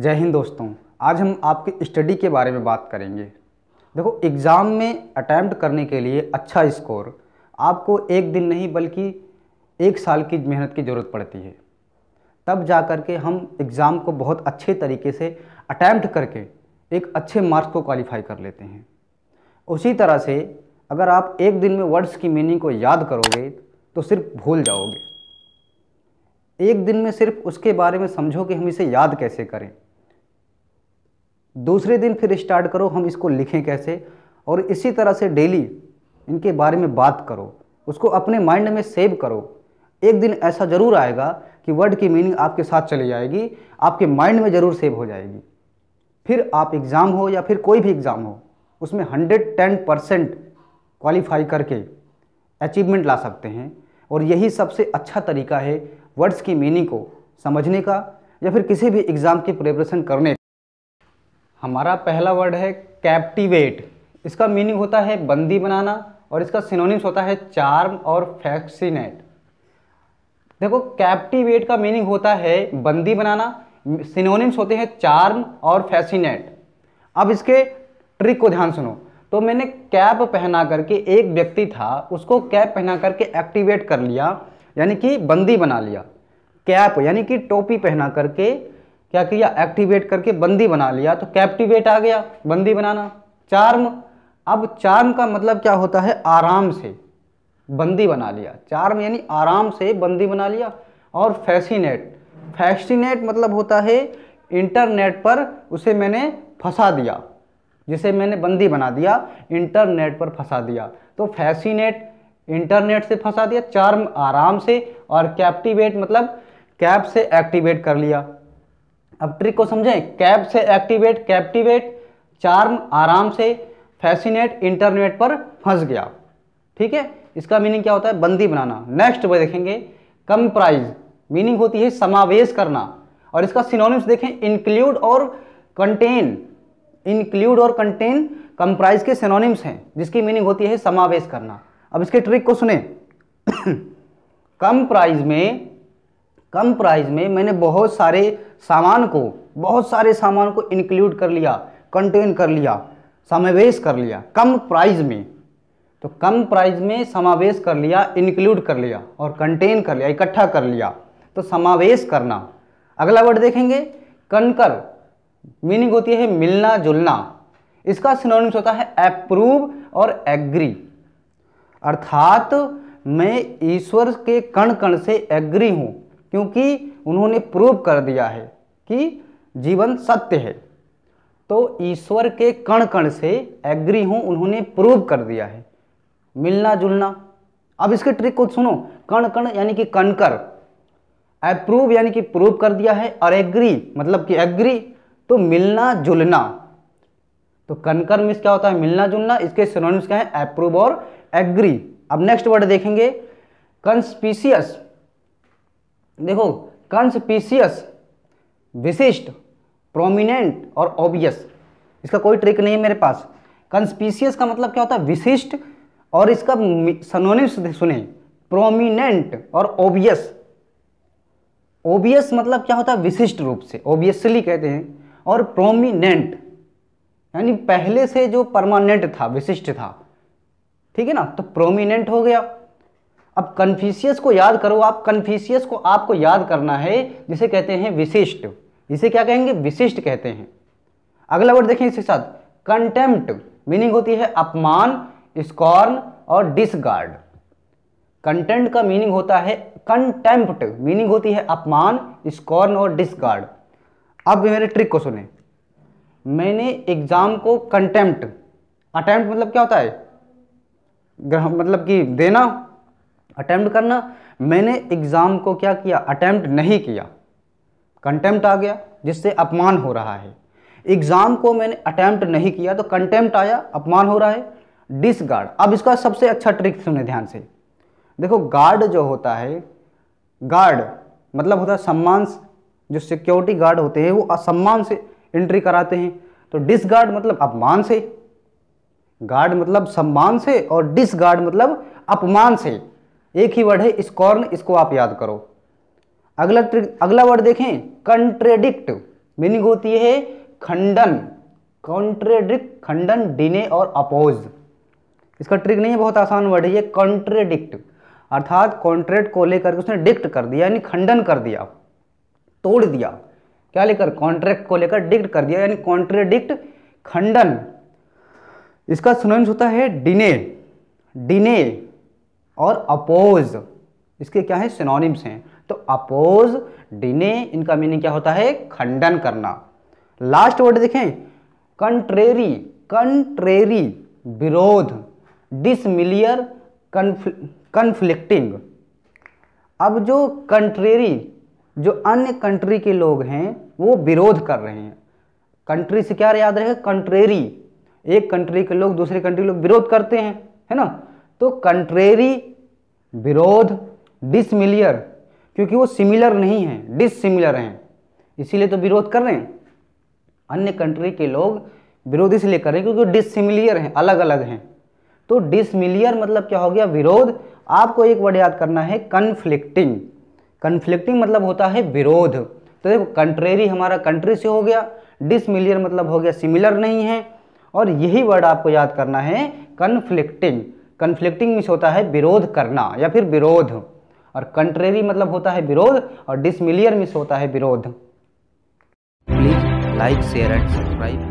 जय हिंद दोस्तों आज हम आपकी स्टडी के बारे में बात करेंगे देखो एग्ज़ाम में अटैम्प्ट करने के लिए अच्छा स्कोर आपको एक दिन नहीं बल्कि एक साल की मेहनत की ज़रूरत पड़ती है तब जा कर के हम एग्ज़ाम को बहुत अच्छे तरीके से अटैम्प्ट करके एक अच्छे मार्क्स को क्वालिफाई कर लेते हैं उसी तरह से अगर आप एक दिन में वर्ड्स की मीनिंग को याद करोगे तो सिर्फ भूल जाओगे एक दिन में सिर्फ उसके बारे में समझो कि हम इसे याद कैसे करें दूसरे दिन फिर स्टार्ट करो हम इसको लिखें कैसे और इसी तरह से डेली इनके बारे में बात करो उसको अपने माइंड में सेव करो एक दिन ऐसा ज़रूर आएगा कि वर्ड की मीनिंग आपके साथ चली जाएगी आपके माइंड में ज़रूर सेव हो जाएगी फिर आप एग्ज़ाम हो या फिर कोई भी एग्ज़ाम हो उसमें हंड्रेड टेन परसेंट क्वालिफाई करके अचीवमेंट ला सकते हैं और यही सबसे अच्छा तरीका है वर्ड्स की मीनिंग को समझने का या फिर किसी भी एग्ज़ाम की प्रिपरेशन करने हमारा पहला वर्ड है कैप्टिवेट इसका मीनिंग होता है बंदी बनाना और इसका सिनोनिम्स होता है चार्म और फैक्सीनेट देखो कैप्टिवेट का मीनिंग होता है बंदी बनाना सिनोनिम्स होते हैं चार्म और फैसिनेट अब इसके ट्रिक को ध्यान सुनो तो मैंने कैप पहना करके एक व्यक्ति था उसको कैप पहना करके एक्टिवेट कर लिया यानी कि बंदी बना लिया कैप यानी कि टोपी पहना करके क्या किया एक्टिवेट करके बंदी बना लिया तो कैप्टिवेट आ गया बंदी बनाना चार्म अब चार्म का मतलब क्या होता है आराम से बंदी बना लिया चार्म यानी आराम से बंदी बना लिया और फैसिनेट फैसिनेट मतलब होता है इंटरनेट पर उसे मैंने फंसा दिया जिसे मैंने बंदी बना दिया इंटरनेट पर फंसा दिया तो फैसिनेट इंटरनेट से फंसा दिया चार्म आराम से और कैप्टिवेट मतलब कैप से एक्टिवेट कर लिया अब ट्रिक को समझें कैब से एक्टिवेट कैप्टिवेट चार्म आराम से फैसिनेट इंटरनेट पर फंस गया ठीक है इसका मीनिंग क्या होता है बंदी बनाना नेक्स्ट वह देखेंगे कम प्राइज मीनिंग होती है समावेश करना और इसका सिनोनिम्स देखें इंक्लूड और कंटेन इंक्लूड और कंटेन कम प्राइज के सिनोनिम्स हैं जिसकी मीनिंग होती है समावेश करना अब इसके ट्रिक को सुने कम प्राइज में कम प्राइस में मैंने बहुत सारे सामान को बहुत सारे सामान को इंक्लूड कर लिया कंटेन कर लिया समावेश कर लिया कम प्राइस में तो कम प्राइस में समावेश कर लिया इंक्लूड कर लिया और कंटेन कर लिया इकट्ठा कर लिया तो समावेश करना अगला वर्ड देखेंगे कनकर मीनिंग होती है मिलना जुलना इसका सिनोनिम्स होता है अप्रूव और एग्री अर्थात मैं ईश्वर के कण कण से एग्री हूँ क्योंकि उन्होंने प्रूव कर दिया है कि जीवन सत्य है तो ईश्वर के कण कण से एग्री हूँ उन्होंने प्रूव कर दिया है मिलना जुलना अब इसके ट्रिक को सुनो कण कण यानी कि कणकर अप्रूव यानी कि प्रूव कर दिया है और एग्री मतलब कि एग्री तो मिलना जुलना तो कनकर मिस क्या होता है मिलना जुलना इसके सिनोनिम्स क्या है अप्रूव और एग्री अब नेक्स्ट वर्ड देखेंगे कंस्पीसियस देखो कंसपीसियस विशिष्ट प्रोमिनेंट और ऑब्वियस इसका कोई ट्रिक नहीं है मेरे पास कंसपीसियस का मतलब क्या होता है विशिष्ट और इसका सनोनिम सुने प्रोमिनेंट और ओबियस ओबियस मतलब क्या होता है विशिष्ट रूप से ओबियसली कहते हैं और प्रोमिनेंट यानी पहले से जो परमानेंट था विशिष्ट था ठीक है ना तो प्रोमिनेंट हो गया अब कन्फ्यूशियस को याद करो आप कन्फ्यूशियस को आपको याद करना है जिसे कहते हैं विशिष्ट इसे क्या कहेंगे विशिष्ट कहते हैं अगला वर्ड देखें इसके साथ कंटेम्प्ट मीनिंग होती है अपमान स्कॉर्न और डिसगार्ड कंटेंट का मीनिंग होता है कंटेम्प्ट मीनिंग होती है अपमान स्कॉर्न और डिसगार्ड अब मेरे ट्रिक को सुने मैंने एग्ज़ाम को कंटेम्प्ट अटैम्प्ट मतलब क्या होता है मतलब कि देना अटैम्प्ट करना मैंने एग्ज़ाम को क्या किया अटैम्प्ट नहीं किया कंटेम्प्ट आ गया जिससे अपमान हो रहा है एग्ज़ाम को मैंने अटैम्प्ट नहीं किया तो कंटेम्प्ट आया अपमान हो रहा है डिसगार्ड अब इसका सबसे अच्छा ट्रिक सुने ध्यान से देखो गार्ड जो होता है गार्ड मतलब होता है सम्मान जो सिक्योरिटी गार्ड होते हैं वो असम्मान से एंट्री कराते हैं तो डिसगार्ड मतलब अपमान से गार्ड मतलब सम्मान से और डिसगार्ड मतलब अपमान से एक ही वर्ड है स्कॉर्न इसको आप याद करो अगला ट्रिक अगला वर्ड देखें कंट्रेडिक्ट मीनिंग होती है खंडन कॉन्ट्रेडिक्ट खंडन डिने और अपोज इसका ट्रिक नहीं है बहुत आसान वर्ड है ये कॉन्ट्रेडिक्ट अर्थात कॉन्ट्रेक्ट को लेकर उसने डिक्ट कर दिया यानी खंडन कर दिया तोड़ दिया क्या लेकर कॉन्ट्रैक्ट को लेकर डिक्ट कर दिया यानी कॉन्ट्रेडिक्ट खंडन इसका सुनंस होता है डिने डिने और अपोज इसके क्या है सिनोनिम्स हैं तो अपोज डिने इनका मीनिंग क्या होता है खंडन करना लास्ट वर्ड देखें कंट्रेरी कंट्रेरी विरोध डिसमिलियर कन्फ्लिक्टिंग अब जो कंट्रेरी जो अन्य कंट्री के लोग हैं वो विरोध कर रहे हैं कंट्री से क्या याद रहेगा कंट्रेरी एक कंट्री के लोग दूसरे कंट्री के लोग विरोध करते हैं है ना तो कंट्रेरी विरोध डिसमिलियर क्योंकि वो सिमिलर नहीं है डिससिमिलर हैं इसीलिए तो विरोध कर रहे हैं अन्य कंट्री के लोग विरोध इसलिए कर रहे हैं क्योंकि डिससिमिलियर हैं अलग अलग हैं तो डिसमिलियर मतलब क्या हो गया विरोध आपको एक वर्ड याद करना है कन्फ्लिक्टिंग कन्फ्लिक्टिंग मतलब होता है विरोध तो देखो कंट्रेरी हमारा कंट्री से हो गया डिसमिलियर मतलब हो गया सिमिलर नहीं है और यही वर्ड आपको याद करना है कन्फ्लिक्टिंग कन्फ्लिक्टिंग मीन्स होता है विरोध करना या फिर विरोध और कंट्रेरी मतलब होता है विरोध और डिसमिलियर मीन्स होता है विरोध please like share and subscribe